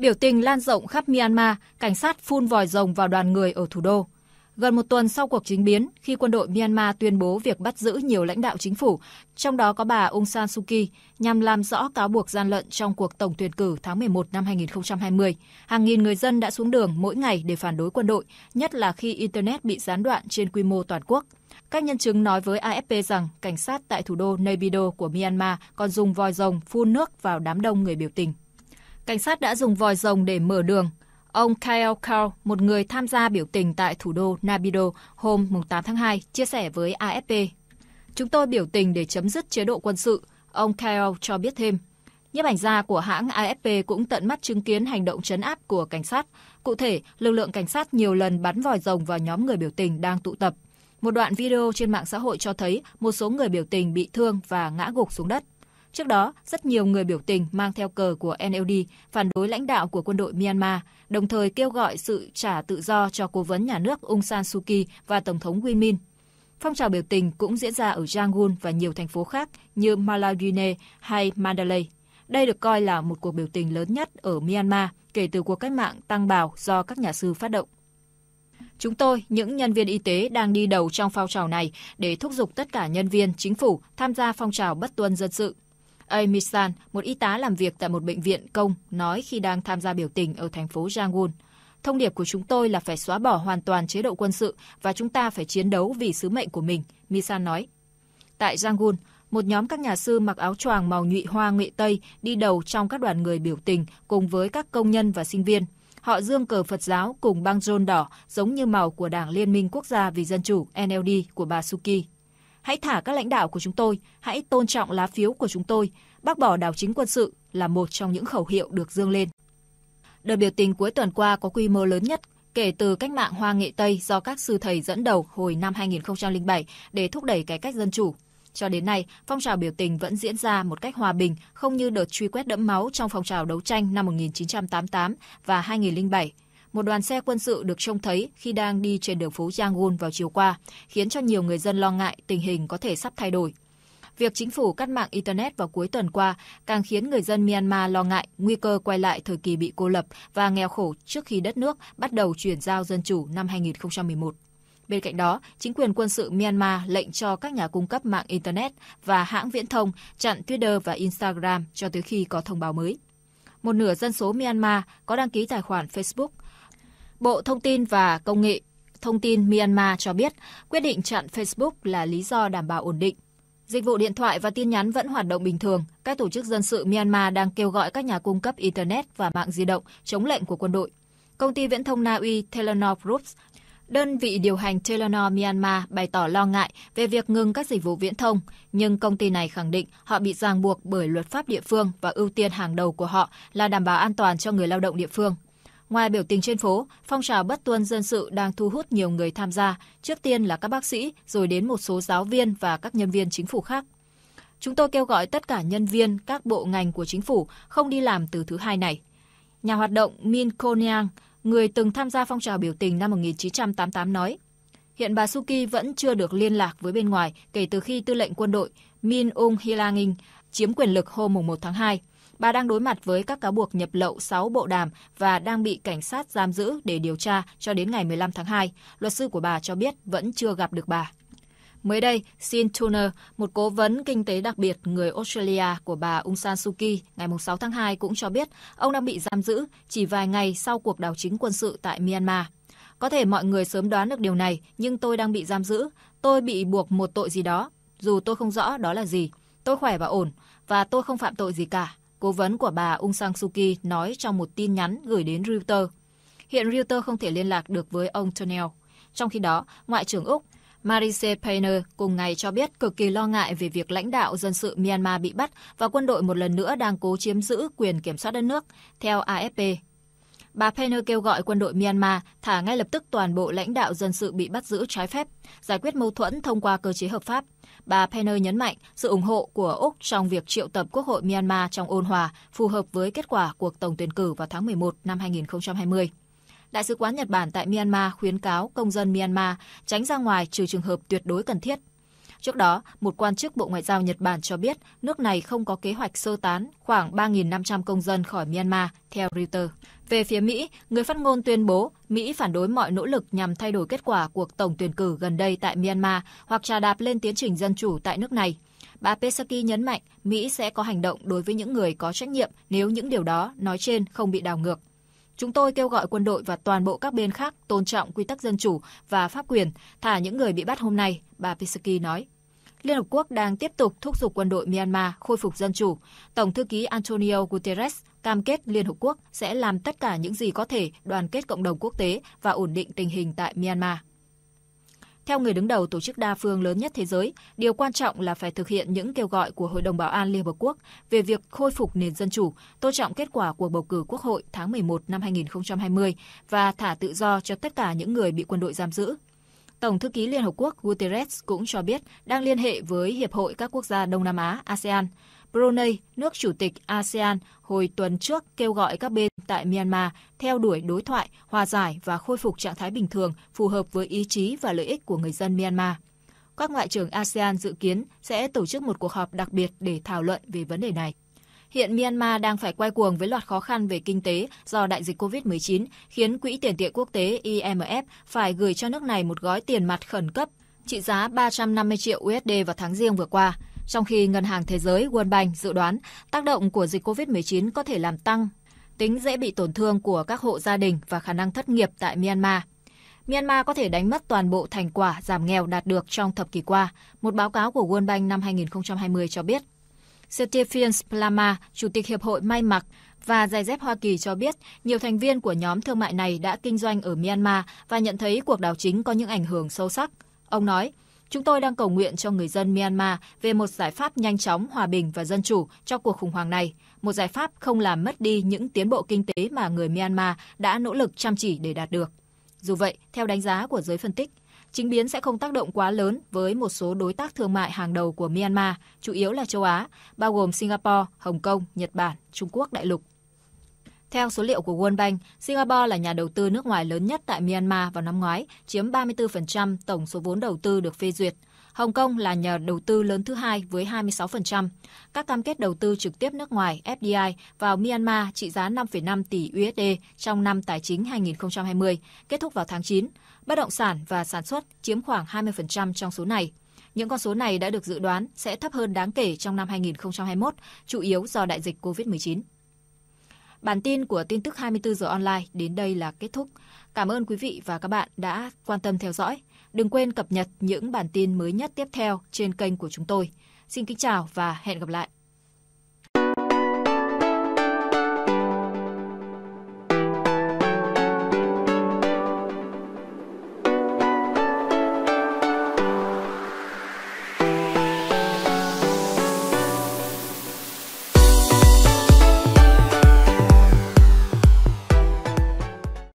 Biểu tình lan rộng khắp Myanmar, cảnh sát phun vòi rồng vào đoàn người ở thủ đô. Gần một tuần sau cuộc chính biến, khi quân đội Myanmar tuyên bố việc bắt giữ nhiều lãnh đạo chính phủ, trong đó có bà Aung San Suu Kyi, nhằm làm rõ cáo buộc gian lận trong cuộc tổng tuyển cử tháng 11 năm 2020, hàng nghìn người dân đã xuống đường mỗi ngày để phản đối quân đội, nhất là khi Internet bị gián đoạn trên quy mô toàn quốc. Các nhân chứng nói với AFP rằng cảnh sát tại thủ đô Naypyidaw của Myanmar còn dùng vòi rồng phun nước vào đám đông người biểu tình cảnh sát đã dùng vòi rồng để mở đường. Ông Kyle Carr, một người tham gia biểu tình tại thủ đô Nabido hôm 8 tháng 2, chia sẻ với AFP. Chúng tôi biểu tình để chấm dứt chế độ quân sự, ông Kyle cho biết thêm. Nhiếp ảnh gia của hãng AFP cũng tận mắt chứng kiến hành động chấn áp của cảnh sát. Cụ thể, lực lượng cảnh sát nhiều lần bắn vòi rồng vào nhóm người biểu tình đang tụ tập. Một đoạn video trên mạng xã hội cho thấy một số người biểu tình bị thương và ngã gục xuống đất. Trước đó, rất nhiều người biểu tình mang theo cờ của NLD phản đối lãnh đạo của quân đội Myanmar, đồng thời kêu gọi sự trả tự do cho cố vấn nhà nước Aung San Suu Kyi và Tổng thống Win Min. Phong trào biểu tình cũng diễn ra ở Yangon và nhiều thành phố khác như Malawigne hay Mandalay. Đây được coi là một cuộc biểu tình lớn nhất ở Myanmar kể từ cuộc cách mạng tăng bào do các nhà sư phát động. Chúng tôi, những nhân viên y tế đang đi đầu trong phong trào này để thúc giục tất cả nhân viên, chính phủ tham gia phong trào bất tuân dân sự. Amy San, một y tá làm việc tại một bệnh viện công, nói khi đang tham gia biểu tình ở thành phố Yangon. Thông điệp của chúng tôi là phải xóa bỏ hoàn toàn chế độ quân sự và chúng ta phải chiến đấu vì sứ mệnh của mình, Misan nói. Tại Yangon, một nhóm các nhà sư mặc áo choàng màu nhụy hoa nghệ Tây đi đầu trong các đoàn người biểu tình cùng với các công nhân và sinh viên. Họ dương cờ Phật giáo cùng băng rôn đỏ giống như màu của Đảng Liên minh Quốc gia vì Dân chủ NLD của bà Suki. Hãy thả các lãnh đạo của chúng tôi, hãy tôn trọng lá phiếu của chúng tôi, bác bỏ đảo chính quân sự là một trong những khẩu hiệu được dương lên. Đợt biểu tình cuối tuần qua có quy mô lớn nhất kể từ cách mạng Hoa Nghệ Tây do các sư thầy dẫn đầu hồi năm 2007 để thúc đẩy cải cách dân chủ. Cho đến nay, phong trào biểu tình vẫn diễn ra một cách hòa bình, không như đợt truy quét đẫm máu trong phong trào đấu tranh năm 1988 và 2007 một đoàn xe quân sự được trông thấy khi đang đi trên đường phố Yangon vào chiều qua, khiến cho nhiều người dân lo ngại tình hình có thể sắp thay đổi. Việc chính phủ cắt mạng Internet vào cuối tuần qua càng khiến người dân Myanmar lo ngại nguy cơ quay lại thời kỳ bị cô lập và nghèo khổ trước khi đất nước bắt đầu chuyển giao dân chủ năm 2011. Bên cạnh đó, chính quyền quân sự Myanmar lệnh cho các nhà cung cấp mạng Internet và hãng viễn thông chặn Twitter và Instagram cho tới khi có thông báo mới một nửa dân số Myanmar có đăng ký tài khoản Facebook. Bộ Thông tin và Công nghệ Thông tin Myanmar cho biết quyết định chặn Facebook là lý do đảm bảo ổn định. Dịch vụ điện thoại và tin nhắn vẫn hoạt động bình thường. Các tổ chức dân sự Myanmar đang kêu gọi các nhà cung cấp Internet và mạng di động chống lệnh của quân đội. Công ty viễn thông Na Uy Telenor Groups Đơn vị điều hành Telenor Myanmar bày tỏ lo ngại về việc ngừng các dịch vụ viễn thông, nhưng công ty này khẳng định họ bị ràng buộc bởi luật pháp địa phương và ưu tiên hàng đầu của họ là đảm bảo an toàn cho người lao động địa phương. Ngoài biểu tình trên phố, phong trào bất tuân dân sự đang thu hút nhiều người tham gia, trước tiên là các bác sĩ, rồi đến một số giáo viên và các nhân viên chính phủ khác. Chúng tôi kêu gọi tất cả nhân viên các bộ ngành của chính phủ không đi làm từ thứ hai này. Nhà hoạt động Min Konyang, người từng tham gia phong trào biểu tình năm 1988 nói. Hiện bà Suki vẫn chưa được liên lạc với bên ngoài kể từ khi tư lệnh quân đội Min Ung Hilangin chiếm quyền lực hôm 1 tháng 2. Bà đang đối mặt với các cáo buộc nhập lậu 6 bộ đàm và đang bị cảnh sát giam giữ để điều tra cho đến ngày 15 tháng 2. Luật sư của bà cho biết vẫn chưa gặp được bà. Mới đây, Sean Turner, một cố vấn kinh tế đặc biệt người Australia của bà Aung San Suu Kyi ngày 6 tháng 2 cũng cho biết ông đang bị giam giữ chỉ vài ngày sau cuộc đảo chính quân sự tại Myanmar. Có thể mọi người sớm đoán được điều này, nhưng tôi đang bị giam giữ. Tôi bị buộc một tội gì đó, dù tôi không rõ đó là gì. Tôi khỏe và ổn, và tôi không phạm tội gì cả, cố vấn của bà Aung San Suu Kyi nói trong một tin nhắn gửi đến Reuters. Hiện Reuters không thể liên lạc được với ông Turnell. Trong khi đó, Ngoại trưởng Úc Marise Payne cùng ngày cho biết cực kỳ lo ngại về việc lãnh đạo dân sự Myanmar bị bắt và quân đội một lần nữa đang cố chiếm giữ quyền kiểm soát đất nước, theo AFP. Bà Payne kêu gọi quân đội Myanmar thả ngay lập tức toàn bộ lãnh đạo dân sự bị bắt giữ trái phép, giải quyết mâu thuẫn thông qua cơ chế hợp pháp. Bà Payne nhấn mạnh sự ủng hộ của Úc trong việc triệu tập Quốc hội Myanmar trong ôn hòa, phù hợp với kết quả cuộc tổng tuyển cử vào tháng 11 năm 2020. Đại sứ quán Nhật Bản tại Myanmar khuyến cáo công dân Myanmar tránh ra ngoài trừ trường hợp tuyệt đối cần thiết. Trước đó, một quan chức Bộ Ngoại giao Nhật Bản cho biết nước này không có kế hoạch sơ tán khoảng 3.500 công dân khỏi Myanmar, theo Reuters. Về phía Mỹ, người phát ngôn tuyên bố Mỹ phản đối mọi nỗ lực nhằm thay đổi kết quả cuộc tổng tuyển cử gần đây tại Myanmar hoặc trà đạp lên tiến trình dân chủ tại nước này. Bà Psaki nhấn mạnh Mỹ sẽ có hành động đối với những người có trách nhiệm nếu những điều đó nói trên không bị đảo ngược. Chúng tôi kêu gọi quân đội và toàn bộ các bên khác tôn trọng quy tắc dân chủ và pháp quyền, thả những người bị bắt hôm nay, bà Pisaki nói. Liên Hợp Quốc đang tiếp tục thúc giục quân đội Myanmar khôi phục dân chủ. Tổng thư ký Antonio Guterres cam kết Liên Hợp Quốc sẽ làm tất cả những gì có thể đoàn kết cộng đồng quốc tế và ổn định tình hình tại Myanmar. Theo người đứng đầu tổ chức đa phương lớn nhất thế giới, điều quan trọng là phải thực hiện những kêu gọi của Hội đồng Bảo an Liên Hợp Quốc về việc khôi phục nền dân chủ, tôn trọng kết quả cuộc bầu cử Quốc hội tháng 11 năm 2020 và thả tự do cho tất cả những người bị quân đội giam giữ, Tổng thư ký Liên Hợp Quốc Guterres cũng cho biết đang liên hệ với Hiệp hội các quốc gia Đông Nam Á ASEAN. Brunei, nước chủ tịch ASEAN, hồi tuần trước kêu gọi các bên tại Myanmar theo đuổi đối thoại, hòa giải và khôi phục trạng thái bình thường phù hợp với ý chí và lợi ích của người dân Myanmar. Các ngoại trưởng ASEAN dự kiến sẽ tổ chức một cuộc họp đặc biệt để thảo luận về vấn đề này. Hiện Myanmar đang phải quay cuồng với loạt khó khăn về kinh tế do đại dịch COVID-19, khiến Quỹ tiền tệ quốc tế IMF phải gửi cho nước này một gói tiền mặt khẩn cấp trị giá 350 triệu USD vào tháng riêng vừa qua. Trong khi Ngân hàng Thế giới World Bank dự đoán tác động của dịch COVID-19 có thể làm tăng tính dễ bị tổn thương của các hộ gia đình và khả năng thất nghiệp tại Myanmar. Myanmar có thể đánh mất toàn bộ thành quả giảm nghèo đạt được trong thập kỷ qua, một báo cáo của World Bank năm 2020 cho biết. Stephen Splama, Chủ tịch Hiệp hội May mặc và giày dép Hoa Kỳ cho biết nhiều thành viên của nhóm thương mại này đã kinh doanh ở Myanmar và nhận thấy cuộc đảo chính có những ảnh hưởng sâu sắc. Ông nói, Chúng tôi đang cầu nguyện cho người dân Myanmar về một giải pháp nhanh chóng, hòa bình và dân chủ cho cuộc khủng hoảng này, một giải pháp không làm mất đi những tiến bộ kinh tế mà người Myanmar đã nỗ lực chăm chỉ để đạt được. Dù vậy, theo đánh giá của giới phân tích, Chính biến sẽ không tác động quá lớn với một số đối tác thương mại hàng đầu của Myanmar, chủ yếu là châu Á, bao gồm Singapore, Hồng Kông, Nhật Bản, Trung Quốc đại lục. Theo số liệu của World Bank, Singapore là nhà đầu tư nước ngoài lớn nhất tại Myanmar vào năm ngoái, chiếm 34% tổng số vốn đầu tư được phê duyệt – Hồng Kông là nhà đầu tư lớn thứ hai với 26%. Các cam kết đầu tư trực tiếp nước ngoài FDI vào Myanmar trị giá 5,5 tỷ USD trong năm tài chính 2020, kết thúc vào tháng 9. Bất động sản và sản xuất chiếm khoảng 20% trong số này. Những con số này đã được dự đoán sẽ thấp hơn đáng kể trong năm 2021, chủ yếu do đại dịch COVID-19. Bản tin của tin tức 24 giờ online đến đây là kết thúc. Cảm ơn quý vị và các bạn đã quan tâm theo dõi. Đừng quên cập nhật những bản tin mới nhất tiếp theo trên kênh của chúng tôi. Xin kính chào và hẹn gặp lại.